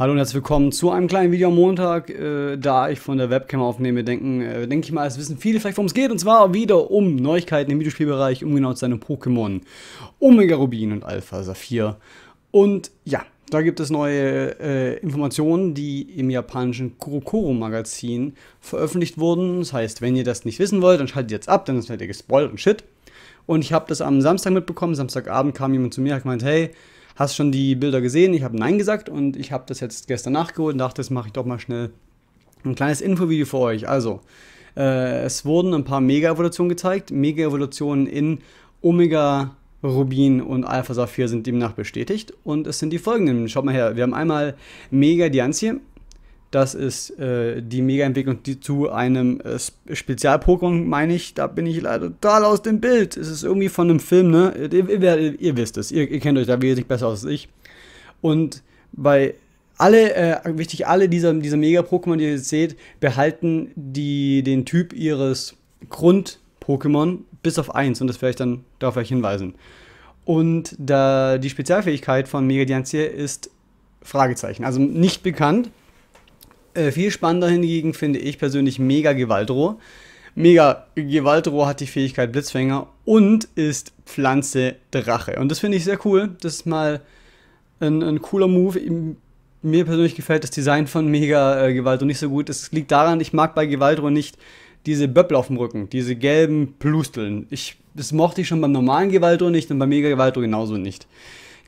Hallo und herzlich willkommen zu einem kleinen Video am Montag. Äh, da ich von der Webcam aufnehme, denken, äh, denke ich mal, es wissen viele vielleicht, worum es geht. Und zwar wieder um Neuigkeiten im Videospielbereich, um genau zu seinem Pokémon Omega Rubin und Alpha Saphir. Und ja, da gibt es neue äh, Informationen, die im japanischen Kurokoro Magazin veröffentlicht wurden. Das heißt, wenn ihr das nicht wissen wollt, dann schaltet jetzt ab, dann seid ihr gespoilt und shit. Und ich habe das am Samstag mitbekommen. Samstagabend kam jemand zu mir und hat gemeint, hey, hast schon die Bilder gesehen? Ich habe Nein gesagt und ich habe das jetzt gestern nachgeholt und dachte, das mache ich doch mal schnell ein kleines Infovideo für euch. Also, äh, es wurden ein paar Mega-Evolutionen gezeigt. Mega-Evolutionen in Omega Rubin und Alpha Saphir sind demnach bestätigt und es sind die folgenden. Schaut mal her, wir haben einmal Mega Diancie, das ist äh, die Mega-Entwicklung zu einem äh, Spezial-Pokémon, meine ich. Da bin ich leider total aus dem Bild. Es ist irgendwie von einem Film, ne? Ihr, ihr, ihr wisst es. Ihr, ihr, kennt euch da wesentlich besser aus als ich. Und bei alle, äh, wichtig, alle dieser, dieser Mega-Pokémon, die ihr jetzt seht, behalten die, den Typ ihres Grund-Pokémon bis auf eins. Und das werde ich dann darauf hinweisen. Und da die Spezialfähigkeit von Mega Diancie ist Fragezeichen. Also nicht bekannt. Äh, viel spannender hingegen finde ich persönlich Mega Gewaltroh. Mega Gewaltroh hat die Fähigkeit Blitzfänger und ist Pflanze Drache. Und das finde ich sehr cool. Das ist mal ein, ein cooler Move. Mir persönlich gefällt das Design von Mega äh, Gewaltroh nicht so gut. Es liegt daran, ich mag bei Gewaltroh nicht diese Böppel auf dem Rücken, diese gelben Plusteln. Ich, das mochte ich schon beim normalen Gewaltroh nicht und bei Mega Gewaltroh genauso nicht.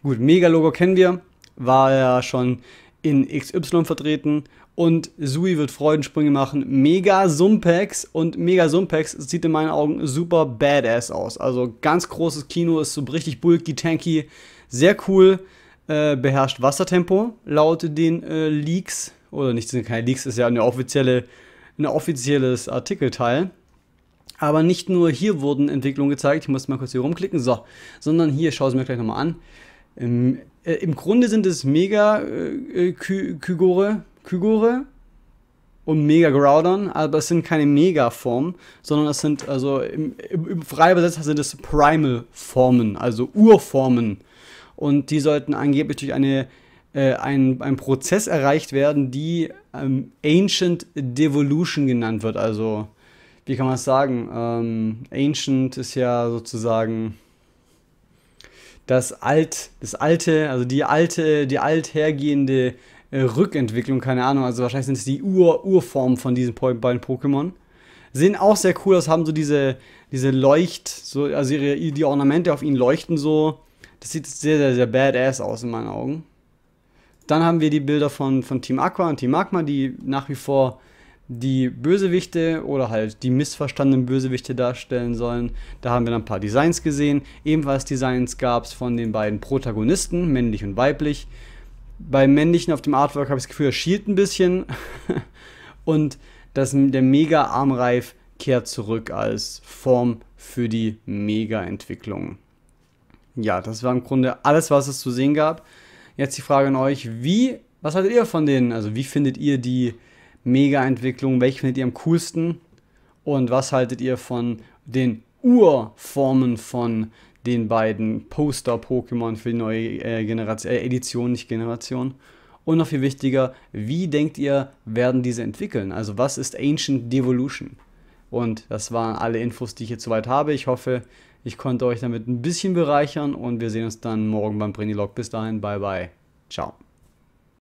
Gut, Mega Logo kennen wir. War ja schon in XY vertreten und Sui wird Freudensprünge machen. Mega Sumpex und Mega Sumpex sieht in meinen Augen super badass aus. Also ganz großes Kino, ist so richtig bulky, tanky, sehr cool, äh, beherrscht Wassertempo laut den äh, Leaks. Oder nicht, sind keine Leaks, ist ja eine offizielle, ein offizielles Artikelteil. Aber nicht nur hier wurden Entwicklungen gezeigt, ich muss mal kurz hier rumklicken, so, sondern hier, schau es mir gleich nochmal an. Ähm, äh, Im Grunde sind es Mega äh, äh Ky Kygore, Kygore und Mega Groudon, aber es sind keine Mega-Formen, sondern es sind, also im, im, im frei übersetzt sind es Primal-Formen, also Urformen. Und die sollten angeblich durch eine, äh, ein, ein Prozess erreicht werden, die ähm, Ancient Devolution genannt wird. Also, wie kann man es sagen? Ähm, Ancient ist ja sozusagen das alt, das alte, also die alte, die althergehende äh, Rückentwicklung, keine Ahnung, also wahrscheinlich sind es die Ur Urform von diesen beiden Pokémon. Sehen auch sehr cool aus, haben so diese, diese Leucht, so, also ihre, die Ornamente auf ihnen leuchten so. Das sieht sehr, sehr, sehr badass aus in meinen Augen. Dann haben wir die Bilder von, von Team Aqua und Team Magma, die nach wie vor die Bösewichte oder halt die missverstandenen Bösewichte darstellen sollen. Da haben wir dann ein paar Designs gesehen. Ebenfalls Designs gab es von den beiden Protagonisten, männlich und weiblich. Beim männlichen auf dem Artwork habe ich das Gefühl, er schielt ein bisschen. und das, der Mega-Armreif kehrt zurück als Form für die Mega-Entwicklung. Ja, das war im Grunde alles, was es zu sehen gab. Jetzt die Frage an euch, wie, was haltet ihr von denen? Also wie findet ihr die Mega-Entwicklungen, welche findet ihr am coolsten und was haltet ihr von den Urformen von den beiden Poster-Pokémon für die neue äh, Generation, äh, Edition, nicht Generation. Und noch viel wichtiger, wie denkt ihr, werden diese entwickeln? Also was ist Ancient Devolution? Und das waren alle Infos, die ich jetzt soweit habe. Ich hoffe, ich konnte euch damit ein bisschen bereichern und wir sehen uns dann morgen beim Brenilog. Bis dahin, bye bye. Ciao.